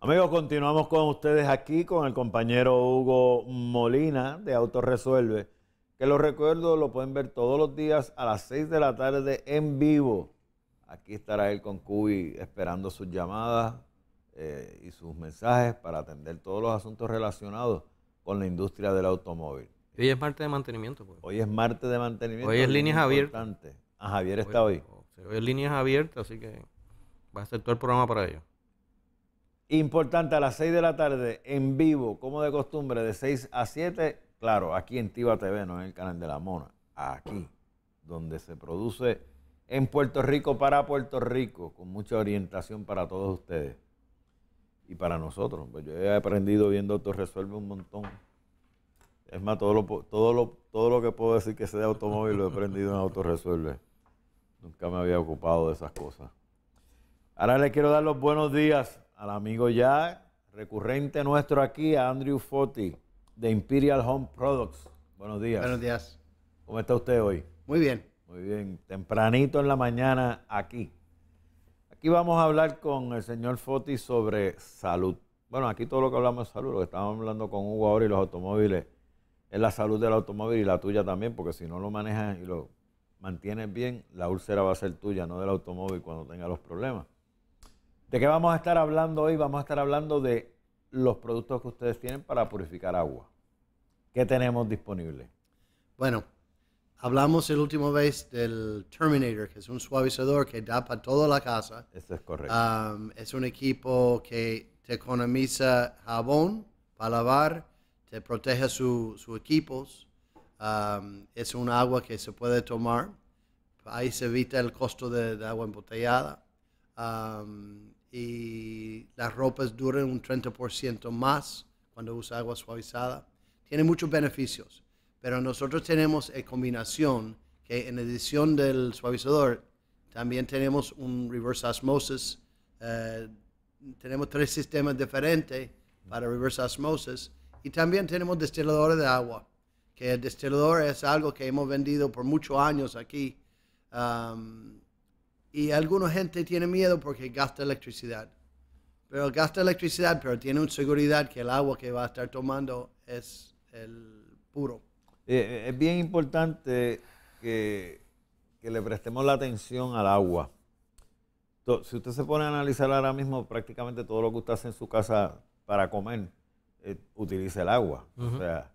Amigos, continuamos con ustedes aquí con el compañero Hugo Molina de Autoresuelve, que lo recuerdo, lo pueden ver todos los días a las 6 de la tarde en vivo. Aquí estará él con Cubi esperando sus llamadas, eh, y sus mensajes para atender todos los asuntos relacionados con la industria del automóvil. Pues. Hoy es martes de mantenimiento. Hoy es martes de mantenimiento. Hoy es líneas abiertas. A ah, Javier está hoy. Hoy, es líneas abiertas, así que va a ser todo el programa para ellos. Importante, a las 6 de la tarde, en vivo, como de costumbre, de 6 a 7, claro, aquí en Tiva TV, no en el canal de La Mona, aquí, donde se produce en Puerto Rico para Puerto Rico, con mucha orientación para todos ustedes y para nosotros. Pues yo he aprendido viendo Autoresuelve un montón. Es más, todo lo, todo lo, todo lo que puedo decir que sea de automóvil lo he aprendido en Autoresuelve. Nunca me había ocupado de esas cosas. Ahora le quiero dar los buenos días al amigo ya recurrente nuestro aquí, a Andrew Foti de Imperial Home Products. Buenos días. Buenos días. ¿Cómo está usted hoy? Muy bien. Muy bien. Tempranito en la mañana aquí. Aquí vamos a hablar con el señor Foti sobre salud. Bueno, aquí todo lo que hablamos de salud, lo que estábamos hablando con Hugo ahora y los automóviles, es la salud del automóvil y la tuya también, porque si no lo manejas y lo mantienes bien, la úlcera va a ser tuya, no del automóvil cuando tenga los problemas. ¿De qué vamos a estar hablando hoy? Vamos a estar hablando de los productos que ustedes tienen para purificar agua. ¿Qué tenemos disponible? Bueno, Hablamos el último vez del Terminator, que es un suavizador que da para toda la casa. Eso es correcto. es un equipo que te economiza jabón para lavar, te protege sus su equipos. es un agua que se puede tomar. Ahí se evita el costo de, agua embotellada. y las ropas duran un 30% más cuando usa agua suavizada. Tiene muchos beneficios. Pero nosotros tenemos en eh, combinación que en adición del suavizador, también tenemos un reverse osmosis. Eh, tenemos tres sistemas diferentes para reverse osmosis. Y también tenemos destiladores de agua, que el destilador es algo que hemos vendido por muchos años aquí. y alguna gente tiene miedo porque gasta electricidad. Pero gasta electricidad, pero tiene una seguridad que el agua que va a estar tomando es el puro. Eh, eh, es bien importante que, le prestemos la atención al agua. si usted se pone a analizar ahora mismo prácticamente todo lo que usted hace en su casa para comer, eh, utiliza utilice el agua. O sea,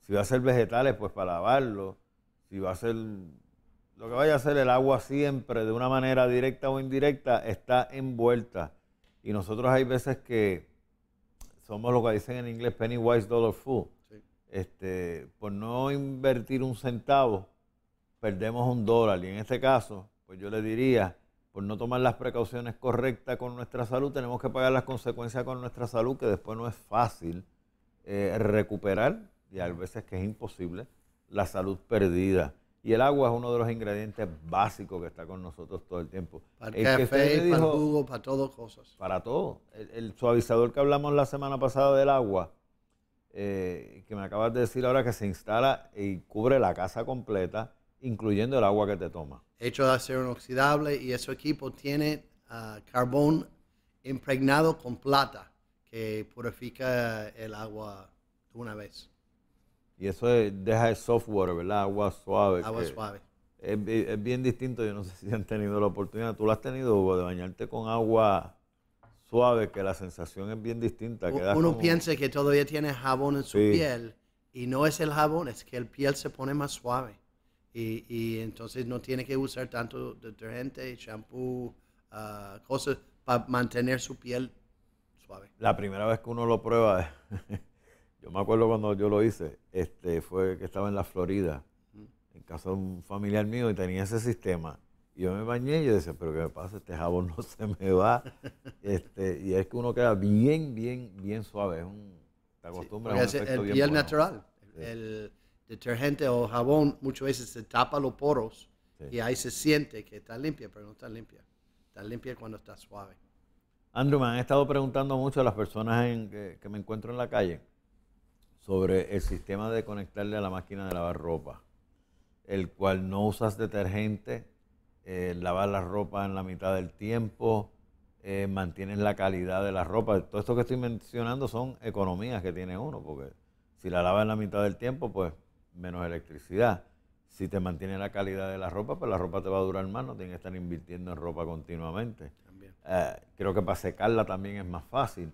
si va a ser vegetales, pues para lavarlo. Si va a ser lo que vaya a hacer, el agua siempre, de una manera directa o indirecta, está envuelta. Y nosotros hay veces que somos lo que dicen en inglés penny wise dollar food este, por no invertir un centavo, perdemos un dólar. Y en este caso, pues yo le diría, por no tomar las precauciones correctas con nuestra salud, tenemos que pagar las consecuencias con nuestra salud, que después no es fácil eh, recuperar, y a veces que es imposible, la salud perdida. Y el agua es uno de los ingredientes básicos que está con nosotros todo el tiempo. Para el café, para el para todas cosas. Para todo. el suavizador que hablamos la semana pasada del agua, eh, que me acabas de decir ahora que se instala y cubre la casa completa, incluyendo el agua que te toma. Hecho de acero inoxidable y ese equipo tiene ah, carbón impregnado con plata que purifica el agua de una vez. Y eso deja el software, ¿verdad? Agua suave. Agua suave. Es, bien distinto, yo no sé si han tenido la oportunidad, tú lo has tenido, Hugo, de bañarte con agua suave que la sensación es bien distinta. uno piense piensa que todavía tiene jabón en su piel y no es el jabón, es que el piel se pone más suave. Y, entonces no tiene que usar tanto detergente, champú, ah, cosas para mantener su piel suave. La primera vez que uno lo prueba, yo me acuerdo cuando yo lo hice, este, fue que estaba en la Florida, en casa de un familiar mío y tenía ese sistema yo me bañé y yo decía, pero ¿qué me pasa? Este jabón no se me va. Este, y es que uno queda bien, bien, bien suave. Es un, te acostumbras el, piel natural. El detergente o jabón muchas veces se tapa los poros y ahí se siente que está limpia, pero no está limpia. Está limpia cuando está suave. Andrew, me han estado preguntando mucho a las personas que me encuentro en la calle sobre el sistema de conectarle a la máquina de lavar ropa, el cual no usas detergente eh, lavar la ropa en la mitad del tiempo, mantienen eh, mantienes la calidad de la ropa. Todo esto que estoy mencionando son economías que tiene uno, porque si la lavas en la mitad del tiempo, pues menos electricidad. Si te mantiene la calidad de la ropa, pues la ropa te va a durar más, no tienes que estar invirtiendo en ropa continuamente. Eh, creo que para secarla también es más fácil.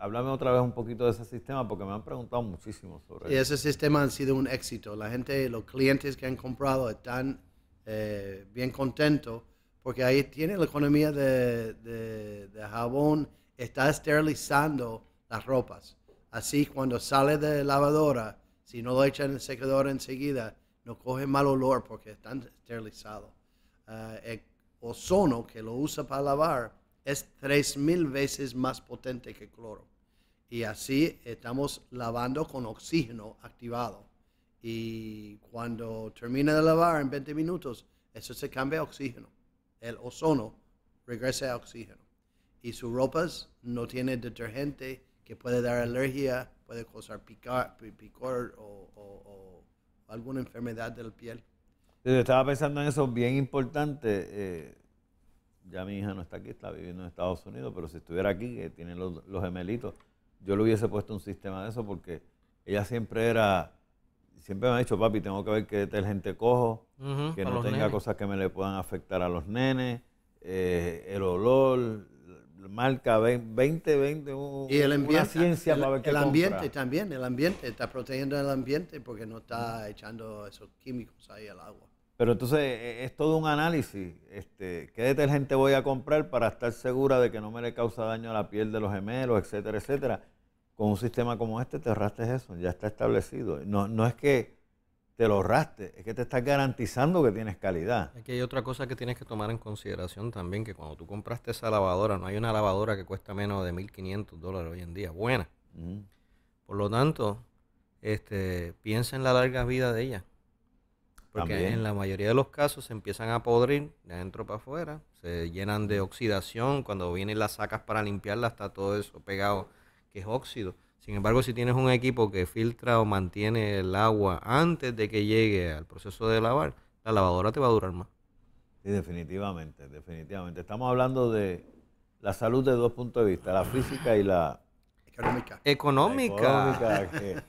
háblame otra vez un poquito de ese sistema porque me han preguntado muchísimo sobre eso. Y Ese sistema ha sido un éxito. La gente, los clientes que han comprado están eh, bien contento, porque ahí tiene la economía de, jabón, está esterilizando las ropas. Así cuando sale de lavadora, si no lo echan en el secador enseguida, no coge mal olor porque están esterilizados. Eh, el ozono que lo usa para lavar es 3.000 veces más potente que cloro. Y así estamos lavando con oxígeno activado y cuando termina de lavar en 20 minutos, eso se cambia a oxígeno. El ozono regresa a oxígeno. Y sus ropas no tiene detergente que puede dar alergia, puede causar picar, picor o, o, alguna enfermedad de la piel. estaba pensando en eso bien importante. Eh, ya mi hija no está aquí, está viviendo en Estados Unidos, pero si estuviera aquí, que tiene los, los gemelitos, yo le hubiese puesto un sistema de eso porque ella siempre era siempre me ha dicho, papi, tengo que ver qué detergente cojo, que no tenga cosas que me le puedan afectar a los nenes, eh, el olor, marca 20, 20, y el ambiente, ciencia para ver qué El ambiente también, el ambiente, está protegiendo el ambiente porque no está echando esos químicos ahí al agua. Pero entonces e, e, es todo un análisis. Este, ¿Qué detergente voy a comprar para estar segura de que no me le causa daño a la piel de los gemelos, etcétera, etcétera? Con un sistema como este te ahorraste eso, ya está establecido. No, no es que te lo ahorraste, es que te estás garantizando que tienes calidad. Aquí hay otra cosa que tienes que tomar en consideración también, que cuando tú compraste esa lavadora, no hay una lavadora que cuesta menos de 1.500 dólares hoy en día, buena. Mm. Por lo tanto, este, piensa en la larga vida de ella. Porque en la mayoría de los casos se empiezan a podrir de adentro para afuera, se llenan de oxidación, cuando vienen las sacas para limpiarla está todo eso pegado que es óxido. Sin embargo, si tienes un equipo que filtra o mantiene el agua antes de que llegue al proceso de lavar, la lavadora te va a durar más. Sí, definitivamente, definitivamente. Estamos hablando de la salud de dos puntos de vista, la física y la económica. Económica. económica que,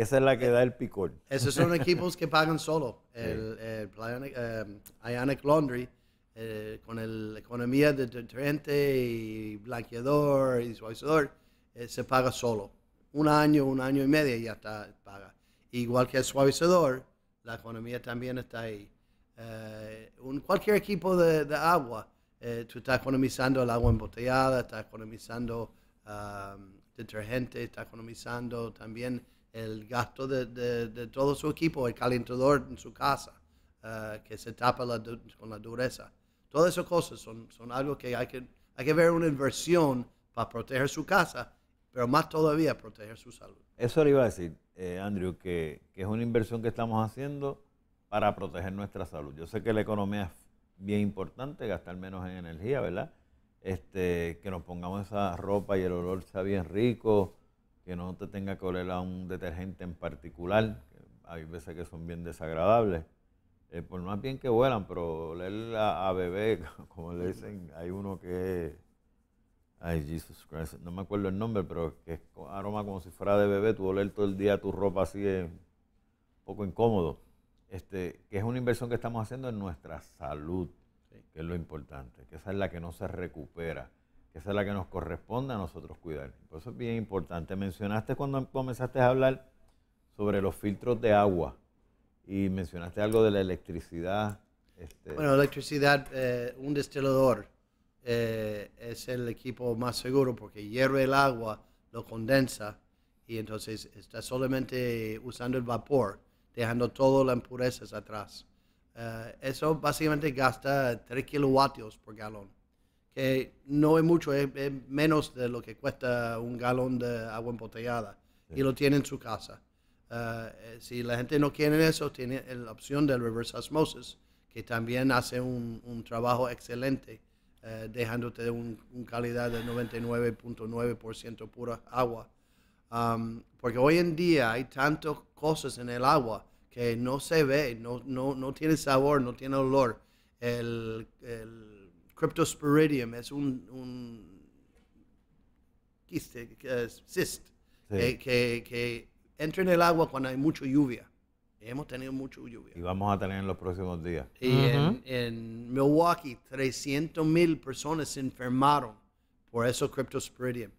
esa es la que da el picor. Esos son equipos que pagan solo. El, Ionic eh, Laundry. Eh, con la economía de detergente y blanqueador y suavizador, eh, se paga solo. Un año, un año y medio ya está paga. Igual que el suavizador, la economía también está ahí. Eh, un, cualquier equipo de, agua, eh, tú estás economizando el agua embotellada, estás economizando um, detergente, estás economizando también el gasto de, todo su equipo, el calentador en su casa, que se tapa con la dureza. Todas esas cosas son, algo que hay, que hay que ver una inversión para proteger su casa pero más todavía proteger su salud. Eso le iba a decir, eh, Andrew, que, es una inversión que estamos haciendo para proteger nuestra salud. Yo sé que la economía es bien importante, gastar menos en energía, ¿verdad? Este, que nos pongamos esa ropa y el olor sea bien rico, que no te tenga que oler a un detergente en particular, hay veces que son bien desagradables. Eh, por más bien que vuelan, pero oler a bebé, como le dicen, hay uno que Ay, Jesus Christ. No me acuerdo el nombre, pero que aroma como si fuera de bebé. tu oler todo el día tu ropa así es un poco incómodo. Este, que es una inversión que estamos haciendo en nuestra salud, que es lo importante. Que esa es la que no se recupera. Que esa es la que nos corresponde a nosotros cuidar. Por eso es bien importante. Mencionaste cuando comenzaste a hablar sobre los filtros de agua y mencionaste algo de la electricidad. Este. Bueno, electricidad, eh, un destilador eh, es el equipo más seguro porque hierve el agua, lo condensa y entonces está solamente usando el vapor, dejando todas las impurezas atrás. Eh, eso básicamente gasta 3 kilovatios por galón, que no es mucho, es, menos de lo que cuesta un galón de agua embotellada y lo tiene en su casa. Eh, si la gente no quiere eso, tiene la opción del reverse osmosis, que también hace un trabajo excelente eh, dejándote una calidad de 99.9% pura agua. Um, porque hoy en día hay tantas cosas en el agua que no se ve, no, tiene sabor, no tiene olor. El, Cryptosporidium es un, eh, que entra en el agua cuando hay mucha lluvia. Hemos tenido mucha lluvia. Y vamos a tener en los próximos días. Y en, Milwaukee, 300 mil personas se enfermaron por eso Cryptosporidium.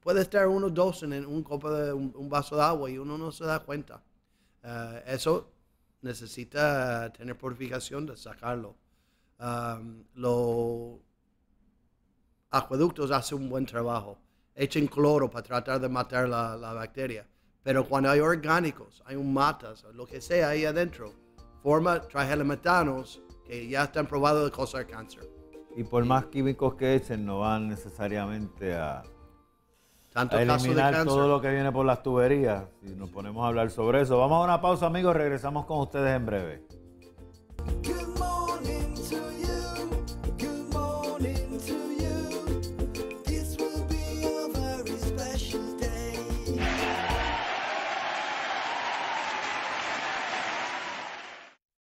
Puede estar uno dos en un de un, vaso de agua y uno no se da cuenta. Eh, eso necesita tener purificación de sacarlo. los acueductos hacen un buen trabajo. Echen cloro para tratar de matar la bacteria pero cuando hay orgánicos, hay un matas, lo que sea ahí adentro, forma trihelmetanos que ya están probados de causar cáncer. Y por más químicos que echen, no van necesariamente a, Tanto a eliminar todo lo que viene por las tuberías. Si nos ponemos a hablar sobre eso. Vamos a una pausa, amigos. Regresamos con ustedes en breve.